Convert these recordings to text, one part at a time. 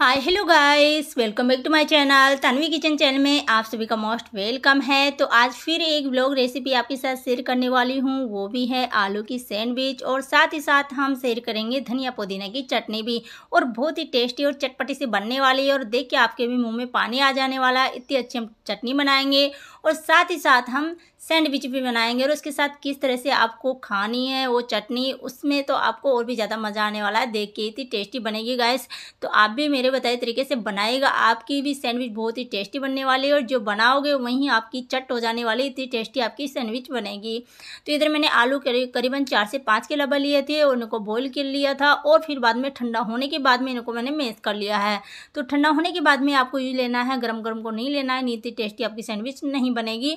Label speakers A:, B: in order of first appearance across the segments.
A: hi hello guys welcome back to my channel Tanvi kitchen channel में आप सभी का मोस्ट वेलकम है तो आज फिर एक ब्लॉग रेसिपी आपके साथ शेयर करने वाली हूँ वो भी है आलू की सैंडविच और साथ ही साथ हम शेयर करेंगे धनिया पुदीना की चटनी भी और बहुत ही टेस्टी और चटपटी से बनने वाली है और देख के आपके भी मुँह में पानी आ जाने वाला इतनी अच्छी हम चटनी बनाएंगे और साथ ही साथ हम सैंडविच भी बनाएंगे और उसके साथ किस तरह से आपको खानी है वो चटनी उसमें तो आपको और भी ज़्यादा मज़ा आने वाला है देख के इतनी टेस्टी बनेगी गैस तो आप भी मेरे बताए तरीके से बनाएगा आपकी भी सैंडविच बहुत ही टेस्टी बनने वाली है और जो बनाओगे वहीं आपकी चट हो जाने वाली इतनी टेस्टी आपकी सैंडविच बनेगी तो इधर मैंने आलू करीबन चार से पाँच के लबा लिए थे और इनको बॉयल कर लिया था और फिर बाद में ठंडा होने के बाद में इनको मैंने मेस कर लिया है तो ठंडा होने के बाद में आपको यूज लेना है गर्म गर्म को नहीं लेना है नहीं इतनी टेस्टी आपकी सैंडविच नहीं नहीं बनेगी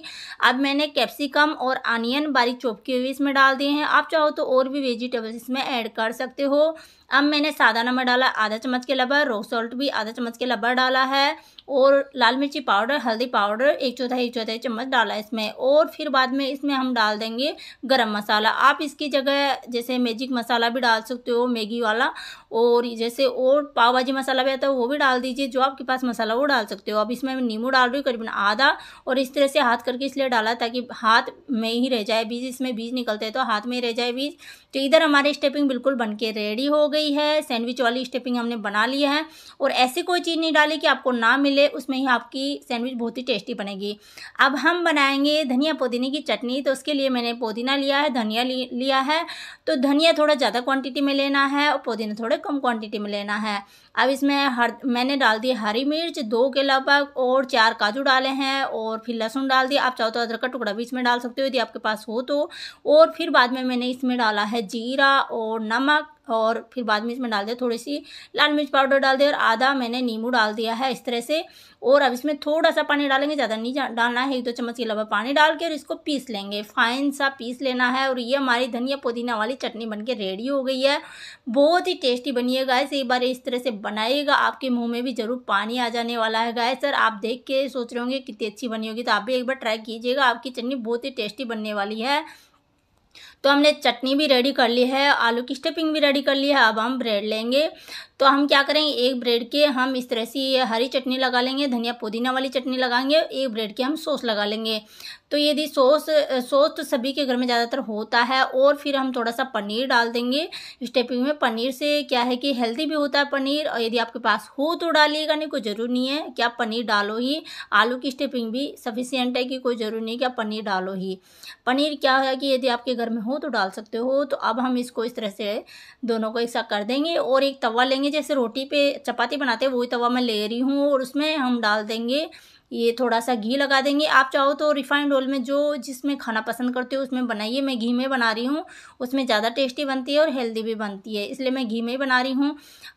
A: अब मैंने कैप्सिकम और आनियन बारीक चौपके हुए इसमें डाल दिए हैं आप चाहो तो और भी वेजिटेबल्स इसमें ऐड कर सकते हो अब मैंने सादा नमक डाला आधा चम्मच के लबर रोक सॉल्ट भी आधा चम्मच के लबर डाला है और लाल मिर्ची पाउडर हल्दी पाउडर एक चौथाई एक चौथाई चम्मच डाला इसमें और फिर बाद में इसमें हम डाल देंगे गरम मसाला आप इसकी जगह जैसे मैजिक मसाला भी डाल सकते हो मैगी वाला और जैसे और पाव भाजी मसाला भी आता है वो भी डाल दीजिए जो आपके पास मसाला वो डाल सकते हो अब इसमें मैं नींबू डाल रही हूँ करीबन आधा और इस तरह से हाथ करके इसलिए डाला ताकि हाथ में ही रह जाए बीज इसमें बीज निकलते हैं तो हाथ में ही रह जाए बीज तो इधर हमारी स्टेपिंग बिल्कुल बन के रेडी हो गई गई है सैंडविच वाली स्टेपिंग हमने बना लिया है और ऐसी कोई चीज़ नहीं डाली कि आपको ना मिले उसमें ही आपकी सैंडविच बहुत ही टेस्टी बनेगी अब हम बनाएंगे धनिया पुदीने की चटनी तो उसके लिए मैंने पुदीना लिया है धनिया लिया है तो धनिया थोड़ा ज़्यादा क्वांटिटी में लेना है और पुदीना थोड़े कम क्वान्टिटी में लेना है अब इसमें हर मैंने डाल दी हरी मिर्च दो के लगभग और चार काजू डाले हैं और फिर लहसुन डाल दिया आप चाहो तो अदरक का टुकड़ा भी इसमें डाल सकते हो यदि आपके पास हो तो और फिर बाद में मैंने इसमें डाला है जीरा और नमक और फिर बाद में इसमें डाल दे थोड़ी सी लाल मिर्च पाउडर डाल दे और आधा मैंने नींबू डाल दिया है इस तरह से और अब इसमें थोड़ा सा पानी डालेंगे ज़्यादा नहीं डालना है एक दो चम्मच के अलावा पानी डाल के और इसको पीस लेंगे फाइन सा पीस लेना है और ये हमारी धनिया पुदीना वाली चटनी बन के रेडी हो गई है बहुत ही टेस्टी बनी है गाय एक बार इस तरह से बनाइएगा आपके मुँह में भी ज़रूर पानी आ जाने वाला है गाय सर आप देख के सोच रहे होंगे कितनी अच्छी बनी होगी तो आप भी एक बार ट्राई कीजिएगा आपकी चटनी बहुत ही टेस्टी बनने वाली है तो हमने चटनी भी रेडी कर ली है आलू की स्टफिंग भी रेडी कर ली है अब हम ब्रेड लेंगे तो हम क्या करेंगे एक ब्रेड के हम इस तरह से हरी चटनी लगा लेंगे धनिया पुदीना वाली चटनी लगाएंगे एक ब्रेड के हम सॉस लगा लेंगे तो यदि सॉस सॉस तो सभी के घर में ज़्यादातर होता है और फिर हम थोड़ा सा पनीर डाल देंगे स्टेपिंग में पनीर से क्या है कि हेल्दी भी होता है पनीर और यदि आपके पास हो तो डालिएगा नहीं कोई जरूरी नहीं है कि आप पनीर डालो ही आलू की स्टेपिंग भी सफिशियंट है कि कोई ज़रूरी नहीं कि आप पनीर डालो ही पनीर क्या है कि यदि आपके घर में हो तो डाल सकते हो तो अब हम इसको इस तरह से दोनों को एक साथ कर देंगे और एक तवा लेंगे जैसे रोटी पे चपाती बनाते हैं वही तवा मैं ले रही हूँ और उसमें हम डाल देंगे ये थोड़ा सा घी लगा देंगे आप चाहो तो रिफाइंड ऑयल में जो जिसमें खाना पसंद करते हो उसमें बनाइए मैं घी में बना रही हूँ उसमें ज़्यादा टेस्टी बनती है और हेल्दी भी बनती है इसलिए मैं घी में ही बना रही हूँ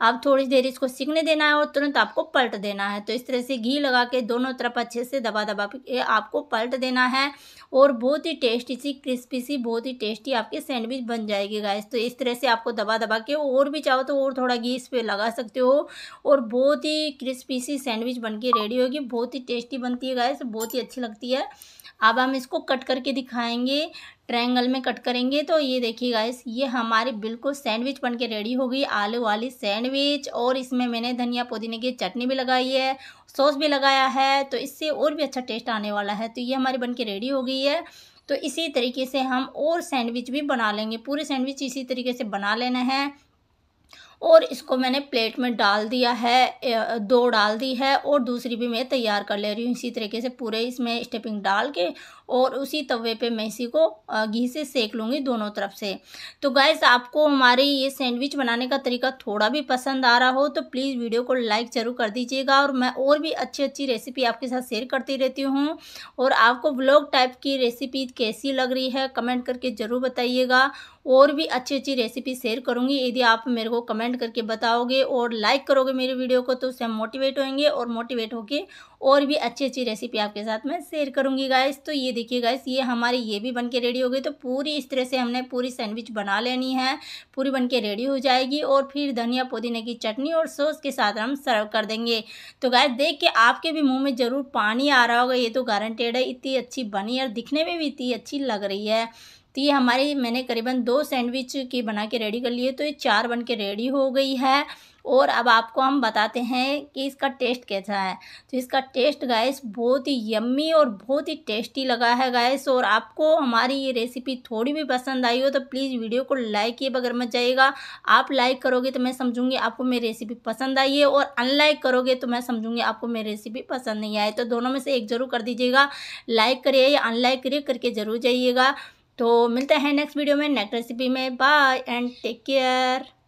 A: आप थोड़ी देर इसको सीखने देना है और तुरंत आपको पलट देना है तो इस तरह से घी लगा के दोनों तरफ अच्छे से दबा दबा के आपको पलट देना है और बहुत ही टेस्टी सी क्रिस्पी सी बहुत ही टेस्टी आपकी सैंडविच बन जाएगी गैस तो इस तरह से आपको दबा दबा के और भी चाहो तो और थोड़ा घी इस पर लगा सकते हो और बहुत ही क्रिस्पी सी सैंडविच बन के रेडी होगी बहुत ही टेस्ट टेस्टी बनती है गैस बहुत ही अच्छी लगती है अब हम इसको कट करके दिखाएंगे ट्रायंगल में कट करेंगे तो ये देखिए गाइस ये हमारी बिल्कुल सैंडविच बन के रेडी हो गई आलू वाली सैंडविच और इसमें मैंने धनिया पुदीने की चटनी भी लगाई है सॉस भी लगाया है तो इससे और भी अच्छा टेस्ट आने वाला है तो ये हमारी बन के रेडी हो गई है तो इसी तरीके से हम और सैंडविच भी बना लेंगे पूरे सैंडविच इसी तरीके से बना लेना है और इसको मैंने प्लेट में डाल दिया है दो डाल दी है और दूसरी भी मैं तैयार कर ले रही हूँ इसी तरीके से पूरे इसमें स्टेपिंग डाल के और उसी तवे पे मैं इसी को घी से सेक लूँगी दोनों तरफ से तो गैस आपको हमारी ये सैंडविच बनाने का तरीका थोड़ा भी पसंद आ रहा हो तो प्लीज़ वीडियो को लाइक ज़रूर कर दीजिएगा और मैं और भी अच्छी अच्छी रेसिपी आपके साथ शेयर करती रहती हूँ और आपको ब्लॉग टाइप की रेसिपी कैसी लग रही है कमेंट करके ज़रूर बताइएगा और भी अच्छी अच्छी रेसिपी शेयर करूँगी यदि आप मेरे को कमेंट करके बताओगे और लाइक करोगे मेरी वीडियो को तो उससे हम मोटिवेट होंगे और मोटिवेट होकर और भी अच्छी अच्छी रेसिपी आपके साथ मैं शेयर करूँगी गाइस तो ये देखिए गैस ये हमारी ये भी बन के रेडी हो गई तो पूरी इस तरह से हमने पूरी सैंडविच बना लेनी है पूरी बन के रेडी हो जाएगी और फिर धनिया पुदीने की चटनी और सॉस के साथ हम सर्व कर देंगे तो गैस देख के आपके भी मुँह में ज़रूर पानी आ रहा होगा ये तो गारंटेड है इतनी अच्छी बनी और दिखने में भी इतनी अच्छी लग रही है तो ये हमारी मैंने करीबन दो सैंडविच की बना के रेडी कर लिए तो ये चार बन के रेडी हो गई है और अब आपको हम बताते हैं कि इसका टेस्ट कैसा है तो इसका टेस्ट गैस बहुत ही यम्मी और बहुत ही टेस्टी लगा है गैस और आपको हमारी ये रेसिपी थोड़ी भी पसंद आई हो तो प्लीज़ वीडियो को लाइक किए बगैर मत जाइएगा आप लाइक करोगे तो मैं समझूंगी आपको मेरी रेसिपी पसंद आई है और अनलाइक करोगे तो मैं समझूंगी आपको मेरी रेसिपी पसंद नहीं आई तो दोनों में से एक ज़रूर कर दीजिएगा लाइक करिए या अनलाइक करिए करके ज़रूर जाइएगा तो मिलते हैं नेक्स्ट वीडियो में नेक्स्ट रेसिपी में बाय एंड टेक केयर